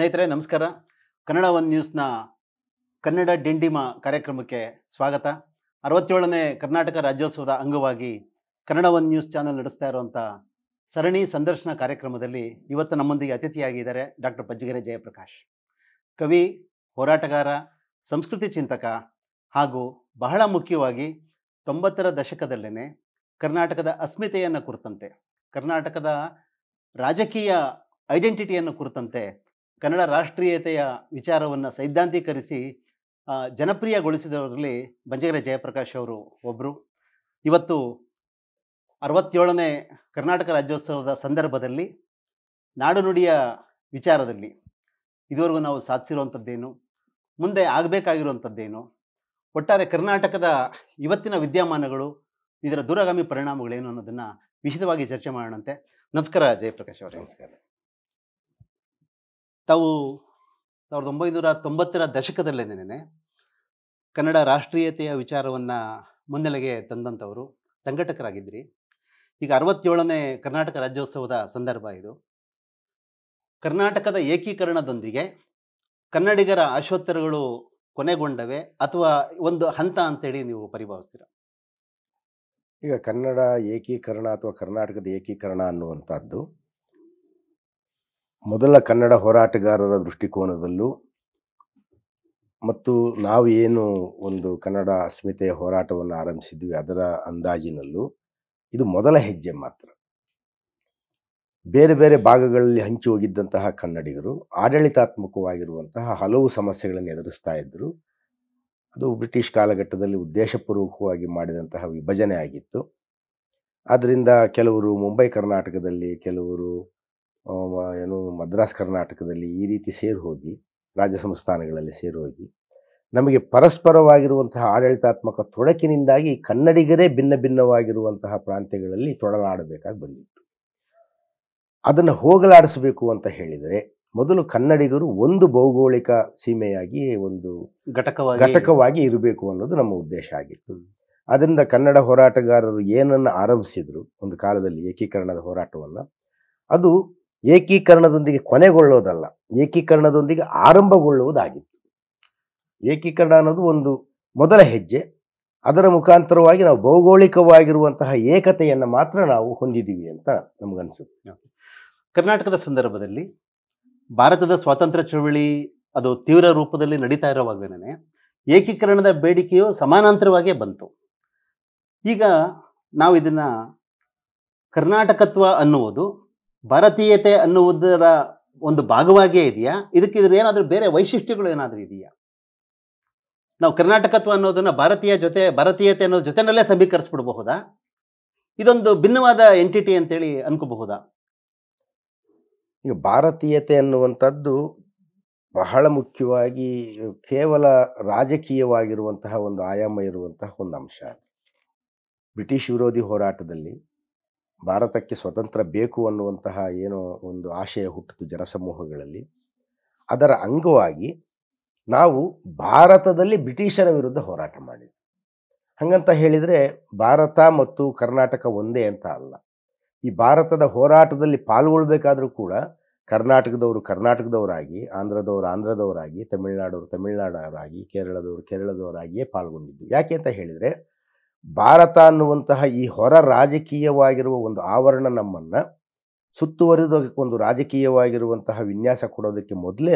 ಸ್ನೇಹಿತರೆ ನಮಸ್ಕಾರ ಕನ್ನಡ ಒನ್ ನ್ಯೂಸ್ನ ಕನ್ನಡ ಡಿಂಡಿಮ ಕಾರ್ಯಕ್ರಮಕ್ಕೆ ಸ್ವಾಗತ ಅರವತ್ತೇಳನೇ ಕರ್ನಾಟಕ ರಾಜ್ಯೋತ್ಸವದ ಅಂಗವಾಗಿ ಕನ್ನಡ ಒನ್ ನ್ಯೂಸ್ ಚಾನೆಲ್ ನಡೆಸ್ತಾ ಇರುವಂಥ ಸರಣಿ ಸಂದರ್ಶನ ಕಾರ್ಯಕ್ರಮದಲ್ಲಿ ಇವತ್ತು ನಮ್ಮೊಂದಿಗೆ ಅತಿಥಿಯಾಗಿದ್ದಾರೆ ಡಾಕ್ಟರ್ ಪಜ್ಜಗೆರೆ ಜಯಪ್ರಕಾಶ್ ಕವಿ ಹೋರಾಟಗಾರ ಸಂಸ್ಕೃತಿ ಚಿಂತಕ ಹಾಗೂ ಬಹಳ ಮುಖ್ಯವಾಗಿ ತೊಂಬತ್ತರ ದಶಕದಲ್ಲೇ ಕರ್ನಾಟಕದ ಅಸ್ಮಿತೆಯನ್ನು ಕುರಿತಂತೆ ಕರ್ನಾಟಕದ ರಾಜಕೀಯ ಐಡೆಂಟಿಟಿಯನ್ನು ಕುರಿತಂತೆ ಕನ್ನಡ ರಾಷ್ಟ್ರೀಯತೆಯ ವಿಚಾರವನ್ನು ಸೈದ್ಧಾಂತೀಕರಿಸಿ ಜನಪ್ರಿಯಗೊಳಿಸಿದವರಲ್ಲಿ ಬಂಜಗರೆ ಜಯಪ್ರಕಾಶ್ ಅವರು ಒಬ್ಬರು ಇವತ್ತು ಅರವತ್ತೇಳನೇ ಕರ್ನಾಟಕ ರಾಜ್ಯೋತ್ಸವದ ಸಂದರ್ಭದಲ್ಲಿ ನಾಡುನುಡಿಯ ವಿಚಾರದಲ್ಲಿ ಇದುವರೆಗೂ ನಾವು ಸಾಧಿಸಿರುವಂಥದ್ದೇನು ಮುಂದೆ ಆಗಬೇಕಾಗಿರುವಂಥದ್ದೇನು ಒಟ್ಟಾರೆ ಕರ್ನಾಟಕದ ಇವತ್ತಿನ ವಿದ್ಯಮಾನಗಳು ಇದರ ದೂರಗಾಮಿ ಪರಿಣಾಮಗಳೇನು ಅನ್ನೋದನ್ನು ವಿಶದವಾಗಿ ಚರ್ಚೆ ಮಾಡೋಣಂತೆ ನಮಸ್ಕಾರ ಜಯಪ್ರಕಾಶ್ ಅವರೇ ನಮಸ್ಕಾರ ತಾವು ಸಾವಿರದ ಒಂಬೈನೂರ ತೊಂಬತ್ತರ ದಶಕದಲ್ಲೇನೇ ಕನ್ನಡ ರಾಷ್ಟ್ರೀಯತೆಯ ವಿಚಾರವನ್ನು ಮುನ್ನೆಲೆಗೆ ತಂದಂಥವರು ಸಂಘಟಕರಾಗಿದ್ರಿ ಈಗ ಅರವತ್ತೇಳನೇ ಕರ್ನಾಟಕ ರಾಜ್ಯೋತ್ಸವದ ಸಂದರ್ಭ ಇದು ಕರ್ನಾಟಕದ ಏಕೀಕರಣದೊಂದಿಗೆ ಕನ್ನಡಿಗರ ಆಶೋತ್ತರಗಳು ಕೊನೆಗೊಂಡವೆ ಅಥವಾ ಒಂದು ಹಂತ ಅಂತೇಳಿ ನೀವು ಪರಿಭಾವಿಸ್ತೀರ ಈಗ ಕನ್ನಡ ಏಕೀಕರಣ ಅಥವಾ ಕರ್ನಾಟಕದ ಏಕೀಕರಣ ಅನ್ನುವಂಥದ್ದು ಮೊದಲ ಕನ್ನಡ ಹೋರಾಟಗಾರರ ದೃಷ್ಟಿಕೋನದಲ್ಲೂ ಮತ್ತು ನಾವು ಏನು ಒಂದು ಕನ್ನಡ ಅಸ್ಮಿತೆಯ ಹೋರಾಟವನ್ನು ಆರಂಭಿಸಿದ್ವಿ ಅದರ ಅಂದಾಜಿನಲ್ಲೂ ಇದು ಮೊದಲ ಹೆಜ್ಜೆ ಮಾತ್ರ ಬೇರೆ ಬೇರೆ ಭಾಗಗಳಲ್ಲಿ ಹಂಚಿ ಹೋಗಿದ್ದಂತಹ ಕನ್ನಡಿಗರು ಆಡಳಿತಾತ್ಮಕವಾಗಿರುವಂತಹ ಹಲವು ಸಮಸ್ಯೆಗಳನ್ನು ಎದುರಿಸ್ತಾ ಇದ್ದರು ಅದು ಬ್ರಿಟಿಷ್ ಕಾಲಘಟ್ಟದಲ್ಲಿ ಉದ್ದೇಶಪೂರ್ವಕವಾಗಿ ಮಾಡಿದಂತಹ ವಿಭಜನೆ ಆಗಿತ್ತು ಆದ್ದರಿಂದ ಕೆಲವರು ಮುಂಬೈ ಕರ್ನಾಟಕದಲ್ಲಿ ಕೆಲವರು ಏನು ಮದ್ರಾಸ್ ಕರ್ನಾಟಕದಲ್ಲಿ ಈ ರೀತಿ ಸೇರಿ ಹೋಗಿ ರಾಜ್ಯ ಸಂಸ್ಥಾನಗಳಲ್ಲಿ ಸೇರಿ ಹೋಗಿ ನಮಗೆ ಪರಸ್ಪರವಾಗಿರುವಂತಹ ಆಡಳಿತಾತ್ಮಕ ತೊಡಕಿನಿಂದಾಗಿ ಕನ್ನಡಿಗರೇ ಭಿನ್ನ ಭಿನ್ನವಾಗಿರುವಂತಹ ಪ್ರಾಂತ್ಯಗಳಲ್ಲಿ ತೊಡಲಾಡಬೇಕಾಗಿ ಬಂದಿತ್ತು ಅದನ್ನು ಹೋಗಲಾಡಿಸಬೇಕು ಅಂತ ಹೇಳಿದರೆ ಮೊದಲು ಕನ್ನಡಿಗರು ಒಂದು ಭೌಗೋಳಿಕ ಸೀಮೆಯಾಗಿ ಒಂದು ಘಟಕವಾಗಿ ಘಟಕವಾಗಿ ಇರಬೇಕು ಅನ್ನೋದು ನಮ್ಮ ಉದ್ದೇಶ ಆಗಿತ್ತು ಅದರಿಂದ ಕನ್ನಡ ಹೋರಾಟಗಾರರು ಏನನ್ನು ಆರಂಭಿಸಿದರು ಒಂದು ಕಾಲದಲ್ಲಿ ಏಕೀಕರಣದ ಹೋರಾಟವನ್ನು ಅದು ಏಕೀಕರಣದೊಂದಿಗೆ ಕೊನೆಗೊಳ್ಳೋದಲ್ಲ ಏಕೀಕರಣದೊಂದಿಗೆ ಆರಂಭಗೊಳ್ಳುವುದಾಗಿತ್ತು ಏಕೀಕರಣ ಅನ್ನೋದು ಒಂದು ಮೊದಲ ಹೆಜ್ಜೆ ಅದರ ಮುಖಾಂತರವಾಗಿ ನಾವು ಭೌಗೋಳಿಕವಾಗಿರುವಂತಹ ಏಕತೆಯನ್ನು ಮಾತ್ರ ನಾವು ಹೊಂದಿದ್ದೀವಿ ಅಂತ ನಮಗನ್ಸುತ್ತೆ ಕರ್ನಾಟಕದ ಸಂದರ್ಭದಲ್ಲಿ ಭಾರತದ ಸ್ವಾತಂತ್ರ್ಯ ಚಳವಳಿ ಅದು ತೀವ್ರ ರೂಪದಲ್ಲಿ ನಡೀತಾ ಇರೋವಾಗಲೇ ಏಕೀಕರಣದ ಬೇಡಿಕೆಯು ಸಮಾನಾಂತರವಾಗೇ ಬಂತು ಈಗ ನಾವು ಇದನ್ನು ಕರ್ನಾಟಕತ್ವ ಅನ್ನುವುದು ಭಾರತೀಯತೆ ಅನ್ನುವುದರ ಒಂದು ಭಾಗವಾಗಿಯೇ ಇದೆಯಾ ಇದಕ್ಕೆ ಇದ್ರ ಏನಾದರೂ ಬೇರೆ ವೈಶಿಷ್ಟ್ಯಗಳು ಏನಾದರೂ ಇದೆಯಾ ನಾವು ಕರ್ನಾಟಕತ್ವ ಅನ್ನೋದನ್ನು ಭಾರತೀಯ ಜೊತೆ ಭಾರತೀಯತೆ ಅನ್ನೋದ್ರ ಜೊತೆನಲ್ಲೇ ಸಮೀಕರಿಸ್ಬಿಡಬಹುದಾ ಇದೊಂದು ಭಿನ್ನವಾದ ಎಂಟಿಟಿ ಅಂತೇಳಿ ಅನ್ಕೋಬಹುದಾ ಈಗ ಭಾರತೀಯತೆ ಅನ್ನುವಂಥದ್ದು ಬಹಳ ಮುಖ್ಯವಾಗಿ ಕೇವಲ ರಾಜಕೀಯವಾಗಿರುವಂತಹ ಒಂದು ಆಯಾಮ ಇರುವಂತಹ ಒಂದು ಅಂಶ ಬ್ರಿಟಿಷ್ ವಿರೋಧಿ ಹೋರಾಟದಲ್ಲಿ ಭಾರತಕ್ಕೆ ಸ್ವತಂತ್ರ ಬೇಕು ಅನ್ನುವಂತಹ ಏನೋ ಒಂದು ಆಶಯ ಹುಟ್ಟಿತು ಜನಸಮೂಹಗಳಲ್ಲಿ ಅದರ ಅಂಗವಾಗಿ ನಾವು ಭಾರತದಲ್ಲಿ ಬ್ರಿಟಿಷರ ವಿರುದ್ಧ ಹೋರಾಟ ಮಾಡಿದ್ವಿ ಹಾಗಂತ ಹೇಳಿದರೆ ಭಾರತ ಮತ್ತು ಕರ್ನಾಟಕ ಒಂದೇ ಅಂತ ಅಲ್ಲ ಈ ಭಾರತದ ಹೋರಾಟದಲ್ಲಿ ಪಾಲ್ಗೊಳ್ಬೇಕಾದರೂ ಕೂಡ ಕರ್ನಾಟಕದವರು ಕರ್ನಾಟಕದವರಾಗಿ ಆಂಧ್ರದವರು ಆಂಧ್ರದವರಾಗಿ ತಮಿಳುನಾಡವರು ತಮಿಳುನಾಡವರಾಗಿ ಕೇರಳದವರು ಕೇರಳದವರಾಗಿಯೇ ಪಾಲ್ಗೊಂಡಿದ್ದು ಯಾಕೆ ಅಂತ ಹೇಳಿದರೆ ಭಾರತ ಅನ್ನುವಂತಹ ಈ ಹೊರ ರಾಜಕೀಯವಾಗಿರುವ ಒಂದು ಆವರಣ ನಮ್ಮನ್ನು ಸುತ್ತುವರಿದೋದಕ್ಕೆ ಒಂದು ರಾಜಕೀಯವಾಗಿರುವಂತಹ ವಿನ್ಯಾಸ ಕೊಡೋದಕ್ಕೆ ಮೊದಲೇ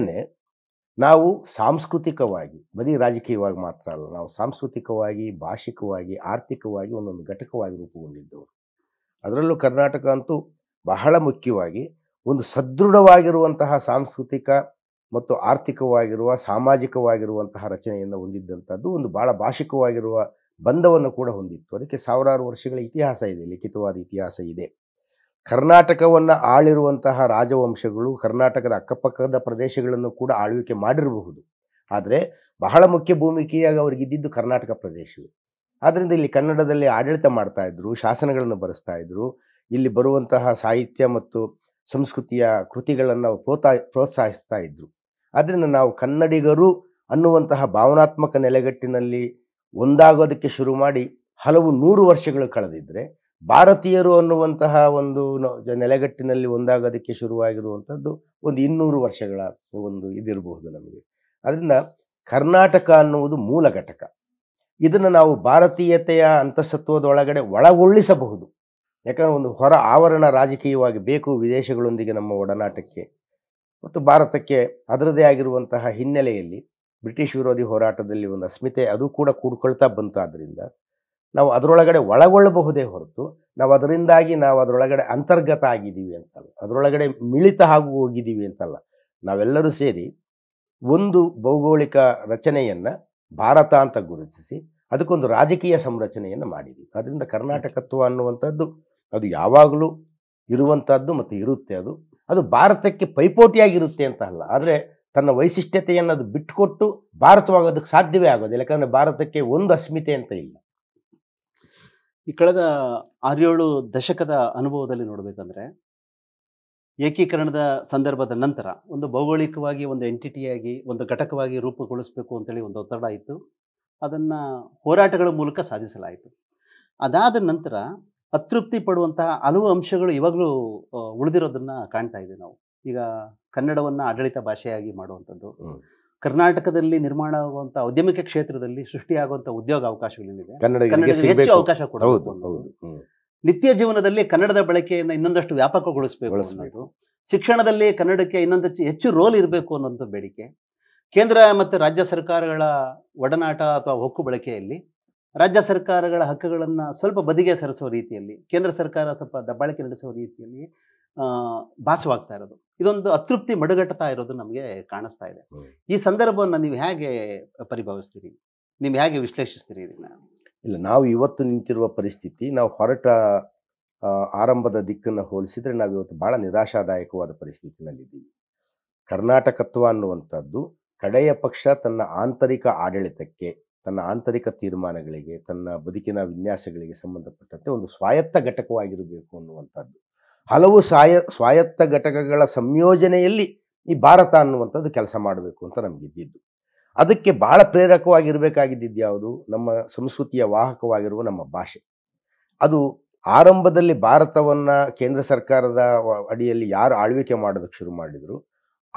ನಾವು ಸಾಂಸ್ಕೃತಿಕವಾಗಿ ಬರೀ ರಾಜಕೀಯವಾಗಿ ಮಾತ್ರ ಅಲ್ಲ ನಾವು ಸಾಂಸ್ಕೃತಿಕವಾಗಿ ಭಾಷಿಕವಾಗಿ ಆರ್ಥಿಕವಾಗಿ ಒಂದೊಂದು ಘಟಕವಾಗಿ ರೂಪುಗೊಂಡಿದ್ದವರು ಅದರಲ್ಲೂ ಕರ್ನಾಟಕ ಅಂತೂ ಬಹಳ ಮುಖ್ಯವಾಗಿ ಒಂದು ಸದೃಢವಾಗಿರುವಂತಹ ಸಾಂಸ್ಕೃತಿಕ ಮತ್ತು ಆರ್ಥಿಕವಾಗಿರುವ ಸಾಮಾಜಿಕವಾಗಿರುವಂತಹ ರಚನೆಯನ್ನು ಹೊಂದಿದ್ದಂಥದ್ದು ಒಂದು ಭಾಳ ಭಾಷಿಕವಾಗಿರುವ ಬಂಧವನ್ನು ಕೂಡ ಹೊಂದಿತ್ತು ಅದಕ್ಕೆ ಸಾವಿರಾರು ವರ್ಷಗಳ ಇತಿಹಾಸ ಇದೆ ಲಿಖಿತವಾದ ಇತಿಹಾಸ ಇದೆ ಕರ್ನಾಟಕವನ್ನು ಆಳಿರುವಂತಹ ರಾಜವಂಶಗಳು ಕರ್ನಾಟಕದ ಅಕ್ಕಪಕ್ಕದ ಪ್ರದೇಶಗಳನ್ನು ಕೂಡ ಆಳ್ವಿಕೆ ಮಾಡಿರಬಹುದು ಆದರೆ ಬಹಳ ಮುಖ್ಯ ಭೂಮಿಕೆಯಾಗಿ ಅವರಿಗಿದ್ದಿದ್ದು ಕರ್ನಾಟಕ ಪ್ರದೇಶ ಆದ್ದರಿಂದ ಇಲ್ಲಿ ಕನ್ನಡದಲ್ಲಿ ಆಡಳಿತ ಮಾಡ್ತಾ ಇದ್ರು ಶಾಸನಗಳನ್ನು ಬರೆಸ್ತಾ ಇದ್ರು ಇಲ್ಲಿ ಬರುವಂತಹ ಸಾಹಿತ್ಯ ಮತ್ತು ಸಂಸ್ಕೃತಿಯ ಕೃತಿಗಳನ್ನು ಪ್ರೋತ್ಸಾ ಪ್ರೋತ್ಸಾಹಿಸ್ತಾ ಇದ್ರು ಆದ್ದರಿಂದ ನಾವು ಕನ್ನಡಿಗರು ಅನ್ನುವಂತಹ ಭಾವನಾತ್ಮಕ ನೆಲೆಗಟ್ಟಿನಲ್ಲಿ ಒಂದಾಗೋದಕ್ಕೆ ಶುರು ಮಾಡಿ ಹಲವು ನೂರು ವರ್ಷಗಳು ಕಳೆದಿದ್ದರೆ ಭಾರತೀಯರು ಅನ್ನುವಂತಹ ಒಂದು ನೆಲೆಗಟ್ಟಿನಲ್ಲಿ ಒಂದಾಗೋದಕ್ಕೆ ಶುರುವಾಗಿರುವಂಥದ್ದು ಒಂದು ಇನ್ನೂರು ವರ್ಷಗಳ ಒಂದು ಇದಿರಬಹುದು ನಮಗೆ ಅದರಿಂದ ಕರ್ನಾಟಕ ಅನ್ನುವುದು ಮೂಲ ಘಟಕ ಇದನ್ನು ನಾವು ಭಾರತೀಯತೆಯ ಅಂತಸತ್ವದೊಳಗಡೆ ಒಳಗೊಳ್ಳಿಸಬಹುದು ಯಾಕಂದರೆ ಒಂದು ಹೊರ ಆವರಣ ರಾಜಕೀಯವಾಗಿ ಬೇಕು ವಿದೇಶಗಳೊಂದಿಗೆ ನಮ್ಮ ಒಡನಾಟಕ್ಕೆ ಮತ್ತು ಭಾರತಕ್ಕೆ ಅದರದೇ ಆಗಿರುವಂತಹ ಹಿನ್ನೆಲೆಯಲ್ಲಿ ಬ್ರಿಟಿಷ್ ವಿರೋಧಿ ಹೋರಾಟದಲ್ಲಿ ಒಂದು ಅಸ್ಮಿತೆ ಅದು ಕೂಡ ಕೂಡ್ಕೊಳ್ತಾ ಬಂತಾದ್ರಿಂದ ನಾವು ಅದರೊಳಗಡೆ ಒಳಗೊಳ್ಳಬಹುದೇ ಹೊರತು ನಾವು ಅದರಿಂದಾಗಿ ನಾವು ಅದರೊಳಗಡೆ ಅಂತರ್ಗತ ಆಗಿದ್ದೀವಿ ಅಂತಲ್ಲ ಅದರೊಳಗಡೆ ಮಿಳಿತ ಹಾಗೂ ಹೋಗಿದ್ದೀವಿ ಅಂತಲ್ಲ ನಾವೆಲ್ಲರೂ ಸೇರಿ ಒಂದು ಭೌಗೋಳಿಕ ರಚನೆಯನ್ನು ಭಾರತ ಅಂತ ಗುರುತಿಸಿ ಅದಕ್ಕೊಂದು ರಾಜಕೀಯ ಸಂರಚನೆಯನ್ನು ಮಾಡಿದ್ದೀವಿ ಅದರಿಂದ ಕರ್ನಾಟಕತ್ವ ಅನ್ನುವಂಥದ್ದು ಅದು ಯಾವಾಗಲೂ ಇರುವಂಥದ್ದು ಮತ್ತು ಇರುತ್ತೆ ಅದು ಅದು ಭಾರತಕ್ಕೆ ಪೈಪೋಟಿಯಾಗಿರುತ್ತೆ ಅಂತ ಅಲ್ಲ ಆದರೆ ತನ್ನ ವೈಶಿಷ್ಟ್ಯತೆಯನ್ನು ಅದು ಬಿಟ್ಟುಕೊಟ್ಟು ಭಾರತವಾಗೋದಕ್ಕೆ ಸಾಧ್ಯವೇ ಆಗೋದಿಲ್ಲ ಯಾಕಂದರೆ ಭಾರತಕ್ಕೆ ಒಂದು ಅಸ್ಮಿತೆ ಅಂತ ಇಲ್ಲ ಈ ಕಳೆದ ಆರೇಳು ದಶಕದ ಅನುಭವದಲ್ಲಿ ನೋಡಬೇಕಂದ್ರೆ ಏಕೀಕರಣದ ಸಂದರ್ಭದ ನಂತರ ಒಂದು ಭೌಗೋಳಿಕವಾಗಿ ಒಂದು ಎಂಟಿಟಿಯಾಗಿ ಒಂದು ಘಟಕವಾಗಿ ರೂಪುಗೊಳಿಸಬೇಕು ಅಂತೇಳಿ ಒಂದು ಒತ್ತಡ ಇತ್ತು ಅದನ್ನು ಹೋರಾಟಗಳ ಮೂಲಕ ಸಾಧಿಸಲಾಯಿತು ಅದಾದ ನಂತರ ಅತೃಪ್ತಿ ಪಡುವಂತಹ ಹಲವು ಅಂಶಗಳು ಇವಾಗಲೂ ಉಳಿದಿರೋದನ್ನು ಕಾಣ್ತಾ ಇದ್ದೀವಿ ನಾವು ಈಗ ಕನ್ನಡವನ್ನು ಆಡಳಿತ ಭಾಷೆಯಾಗಿ ಮಾಡುವಂಥದ್ದು ಕರ್ನಾಟಕದಲ್ಲಿ ನಿರ್ಮಾಣ ಆಗುವಂಥ ಉದ್ಯಮಿಕ ಕ್ಷೇತ್ರದಲ್ಲಿ ಸೃಷ್ಟಿಯಾಗುವಂಥ ಉದ್ಯೋಗ ಅವಕಾಶಗಳೇನಿದೆ ಹೆಚ್ಚು ಅವಕಾಶ ಕೊಡಬಹುದು ನಿತ್ಯ ಜೀವನದಲ್ಲಿ ಕನ್ನಡದ ಬಳಕೆಯನ್ನು ಇನ್ನೊಂದಷ್ಟು ವ್ಯಾಪಕಗೊಳಿಸಬೇಕು ಅನ್ನೋದು ಶಿಕ್ಷಣದಲ್ಲಿ ಕನ್ನಡಕ್ಕೆ ಇನ್ನೊಂದಷ್ಟು ಹೆಚ್ಚು ರೋಲ್ ಇರಬೇಕು ಅನ್ನೋಂಥ ಬೇಡಿಕೆ ಕೇಂದ್ರ ಮತ್ತು ರಾಜ್ಯ ಸರ್ಕಾರಗಳ ಒಡನಾಟ ಅಥವಾ ಹೊಕ್ಕು ಬಳಕೆಯಲ್ಲಿ ರಾಜ್ಯ ಸರ್ಕಾರಗಳ ಹಕ್ಕುಗಳನ್ನು ಸ್ವಲ್ಪ ಬದಿಗೆ ಸರಿಸುವ ರೀತಿಯಲ್ಲಿ ಕೇಂದ್ರ ಸರ್ಕಾರ ಸ್ವಲ್ಪ ದಬ್ಬಾಳಿಕೆ ನಡೆಸುವ ರೀತಿಯಲ್ಲಿ ಭಾಸವಾಗ್ತಾ ಇರೋದು ಇದೊಂದು ಅತೃಪ್ತಿ ಮಡುಗಟ್ಟತಾ ಇರೋದು ನಮಗೆ ಕಾಣಿಸ್ತಾ ಇದೆ ಈ ಸಂದರ್ಭವನ್ನು ನೀವು ಹೇಗೆ ಪರಿಭಾವಿಸ್ತೀರಿ ನೀವು ಹೇಗೆ ವಿಶ್ಲೇಷಿಸ್ತೀರಿ ಇದನ್ನು ಇಲ್ಲ ನಾವು ಇವತ್ತು ನಿಂತಿರುವ ಪರಿಸ್ಥಿತಿ ನಾವು ಹೊರಟ ಆರಂಭದ ದಿಕ್ಕನ್ನು ಹೋಲಿಸಿದರೆ ನಾವು ಇವತ್ತು ಭಾಳ ನಿರಾಶಾದಾಯಕವಾದ ಪರಿಸ್ಥಿತಿನಲ್ಲಿದ್ದೀವಿ ಕರ್ನಾಟಕತ್ವ ಅನ್ನುವಂಥದ್ದು ಕಡೆಯ ಪಕ್ಷ ತನ್ನ ಆಂತರಿಕ ಆಡಳಿತಕ್ಕೆ ತನ್ನ ಆಂತರಿಕ ತೀರ್ಮಾನಗಳಿಗೆ ತನ್ನ ಬದುಕಿನ ವಿನ್ಯಾಸಗಳಿಗೆ ಸಂಬಂಧಪಟ್ಟಂತೆ ಒಂದು ಸ್ವಾಯತ್ತ ಘಟಕವಾಗಿರಬೇಕು ಅನ್ನುವಂಥದ್ದು ಹಲವು ಸಾಯ ಸ್ವಾಯತ್ತ ಘಟಕಗಳ ಸಂಯೋಜನೆಯಲ್ಲಿ ಈ ಭಾರತ ಅನ್ನುವಂಥದ್ದು ಕೆಲಸ ಮಾಡಬೇಕು ಅಂತ ನಮಗಿದ್ದಿದ್ದು ಅದಕ್ಕೆ ಭಾಳ ಪ್ರೇರಕವಾಗಿರಬೇಕಾಗಿದ್ದು ಯಾವುದು ನಮ್ಮ ಸಂಸ್ಕೃತಿಯ ವಾಹಕವಾಗಿರುವ ನಮ್ಮ ಭಾಷೆ ಅದು ಆರಂಭದಲ್ಲಿ ಭಾರತವನ್ನು ಕೇಂದ್ರ ಸರ್ಕಾರದ ಅಡಿಯಲ್ಲಿ ಯಾರು ಆಳ್ವಿಕೆ ಮಾಡೋದಕ್ಕೆ ಶುರು ಮಾಡಿದರು